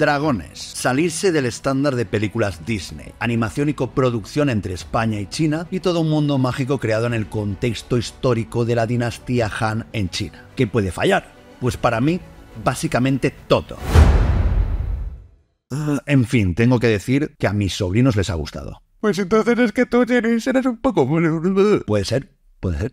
Dragones, salirse del estándar de películas Disney, animación y coproducción entre España y China y todo un mundo mágico creado en el contexto histórico de la dinastía Han en China. ¿Qué puede fallar? Pues para mí, básicamente todo. Ah, en fin, tengo que decir que a mis sobrinos les ha gustado. Pues entonces es que tú, Jenny, eres un poco... Puede ser, puede ser.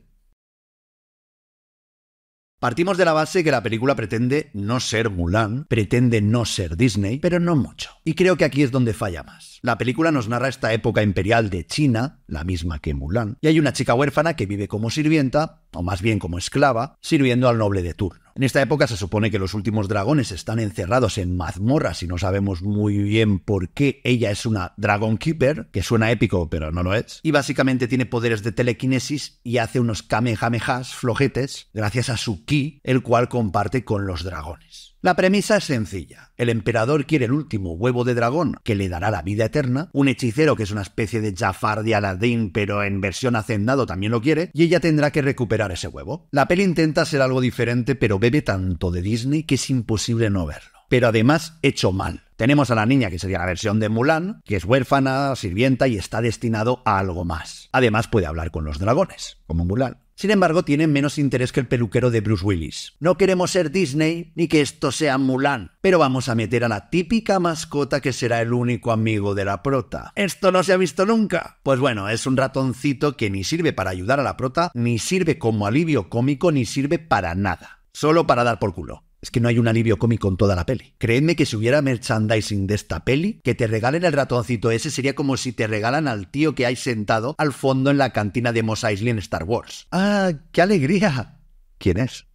Partimos de la base que la película pretende no ser Mulan, pretende no ser Disney, pero no mucho. Y creo que aquí es donde falla más. La película nos narra esta época imperial de China, la misma que Mulan, y hay una chica huérfana que vive como sirvienta, o más bien como esclava, sirviendo al noble de turno. En esta época se supone que los últimos dragones están encerrados en mazmorras y no sabemos muy bien por qué ella es una Dragon Keeper, que suena épico pero no lo es, y básicamente tiene poderes de telequinesis y hace unos kamehamehas flojetes gracias a su ki, el cual comparte con los dragones. La premisa es sencilla. El emperador quiere el último huevo de dragón que le dará la vida eterna, un hechicero que es una especie de Jafar de Aladdin pero en versión hacendado también lo quiere, y ella tendrá que recuperar ese huevo. La peli intenta ser algo diferente pero bebe tanto de Disney que es imposible no verlo. Pero además hecho mal. Tenemos a la niña que sería la versión de Mulan, que es huérfana, sirvienta y está destinado a algo más. Además puede hablar con los dragones, como Mulan. Sin embargo, tienen menos interés que el peluquero de Bruce Willis. No queremos ser Disney ni que esto sea Mulan, pero vamos a meter a la típica mascota que será el único amigo de la prota. ¿Esto no se ha visto nunca? Pues bueno, es un ratoncito que ni sirve para ayudar a la prota, ni sirve como alivio cómico, ni sirve para nada. Solo para dar por culo. Es que no hay un alivio cómico en toda la peli. Creedme que si hubiera merchandising de esta peli, que te regalen el ratoncito ese sería como si te regalan al tío que hay sentado al fondo en la cantina de Mos Eisley en Star Wars. ¡Ah, qué alegría! ¿Quién es?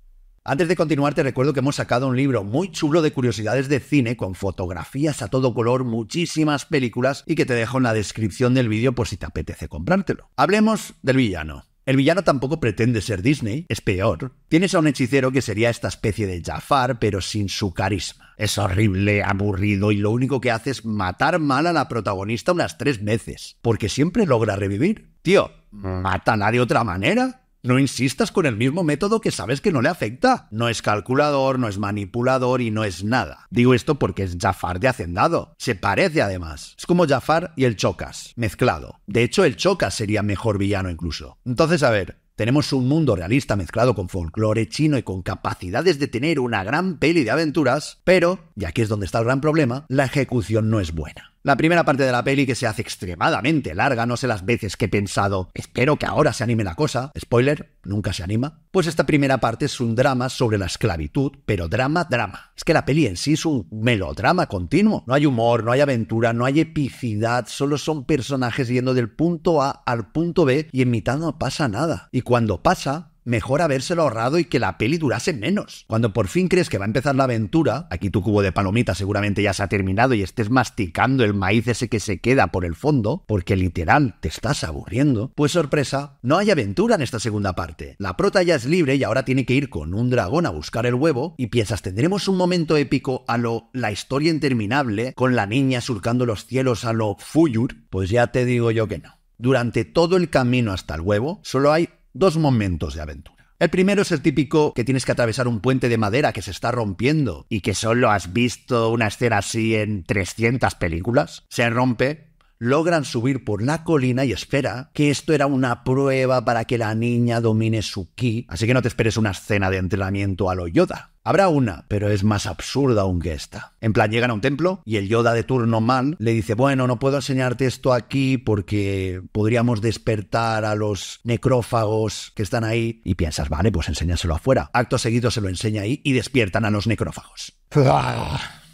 Antes de continuar, te recuerdo que hemos sacado un libro muy chulo de curiosidades de cine con fotografías a todo color, muchísimas películas y que te dejo en la descripción del vídeo por si te apetece comprártelo. Hablemos del villano. El villano tampoco pretende ser Disney, es peor. Tienes a un hechicero que sería esta especie de Jafar, pero sin su carisma. Es horrible, aburrido y lo único que hace es matar mal a la protagonista unas tres veces, porque siempre logra revivir. Tío, ¿mátala de otra manera? No insistas con el mismo método que sabes que no le afecta. No es calculador, no es manipulador y no es nada. Digo esto porque es Jafar de Hacendado. Se parece además. Es como Jafar y el Chocas, mezclado. De hecho, el Chocas sería mejor villano incluso. Entonces, a ver, tenemos un mundo realista mezclado con folclore chino y con capacidades de tener una gran peli de aventuras, pero, y aquí es donde está el gran problema, la ejecución no es buena. La primera parte de la peli que se hace extremadamente larga, no sé las veces que he pensado, espero que ahora se anime la cosa, spoiler, nunca se anima. Pues esta primera parte es un drama sobre la esclavitud, pero drama, drama. Es que la peli en sí es un melodrama continuo. No hay humor, no hay aventura, no hay epicidad, solo son personajes yendo del punto A al punto B y en mitad no pasa nada. Y cuando pasa, mejor habérselo ahorrado y que la peli durase menos. Cuando por fin crees que va a empezar la aventura, aquí tu cubo de palomita seguramente ya se ha terminado y estés masticando el maíz ese que se queda por el fondo, porque literal te estás aburriendo, pues sorpresa, no hay aventura en esta segunda parte. La prota ya es libre y ahora tiene que ir con un dragón a buscar el huevo y piensas, tendremos un momento épico a lo la historia interminable con la niña surcando los cielos a lo Fuyur, pues ya te digo yo que no. Durante todo el camino hasta el huevo, solo hay dos momentos de aventura. El primero es el típico que tienes que atravesar un puente de madera que se está rompiendo y que solo has visto una escena así en 300 películas. Se rompe, logran subir por la colina y espera que esto era una prueba para que la niña domine su ki, así que no te esperes una escena de entrenamiento a lo Yoda. Habrá una, pero es más absurda aún que esta. En plan, llegan a un templo y el Yoda de turno mal le dice, bueno, no puedo enseñarte esto aquí porque podríamos despertar a los necrófagos que están ahí. Y piensas, vale, pues enséñaselo afuera. Acto seguido se lo enseña ahí y despiertan a los necrófagos.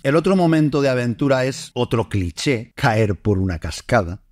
El otro momento de aventura es otro cliché, caer por una cascada.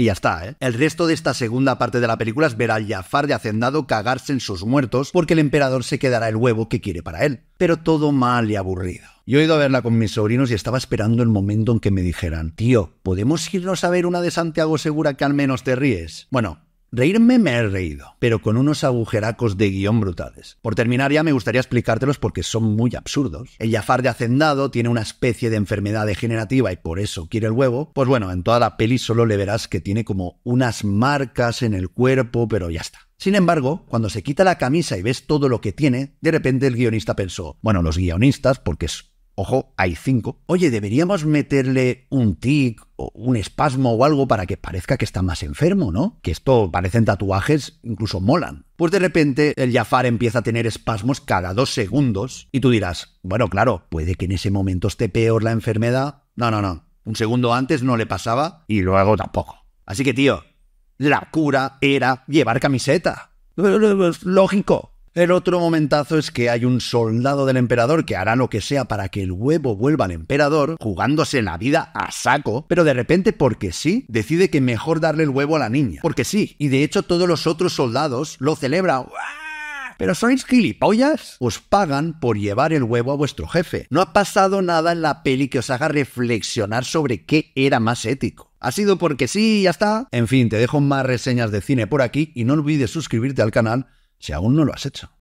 Y ya está, ¿eh? El resto de esta segunda parte de la película es ver al Jafar de Hacendado cagarse en sus muertos porque el emperador se quedará el huevo que quiere para él. Pero todo mal y aburrido. Yo he ido a verla con mis sobrinos y estaba esperando el momento en que me dijeran, tío, ¿podemos irnos a ver una de Santiago Segura que al menos te ríes? Bueno, Reírme me he reído, pero con unos agujeracos de guión brutales. Por terminar ya me gustaría explicártelos porque son muy absurdos. El Jafar de Hacendado tiene una especie de enfermedad degenerativa y por eso quiere el huevo. Pues bueno, en toda la peli solo le verás que tiene como unas marcas en el cuerpo, pero ya está. Sin embargo, cuando se quita la camisa y ves todo lo que tiene, de repente el guionista pensó, bueno, los guionistas, porque es Ojo, hay cinco. Oye, deberíamos meterle un tic o un espasmo o algo para que parezca que está más enfermo, ¿no? Que esto parecen tatuajes, incluso molan. Pues de repente el Jafar empieza a tener espasmos cada dos segundos y tú dirás, bueno, claro, puede que en ese momento esté peor la enfermedad. No, no, no. Un segundo antes no le pasaba y luego tampoco. Así que, tío, la cura era llevar camiseta. Lógico. El otro momentazo es que hay un soldado del emperador que hará lo que sea para que el huevo vuelva al emperador, jugándose la vida a saco, pero de repente, porque sí, decide que mejor darle el huevo a la niña. Porque sí, y de hecho todos los otros soldados lo celebran. ¿Pero sois gilipollas? Os pagan por llevar el huevo a vuestro jefe. No ha pasado nada en la peli que os haga reflexionar sobre qué era más ético. Ha sido porque sí, y ya está. En fin, te dejo más reseñas de cine por aquí y no olvides suscribirte al canal si aún no lo has hecho.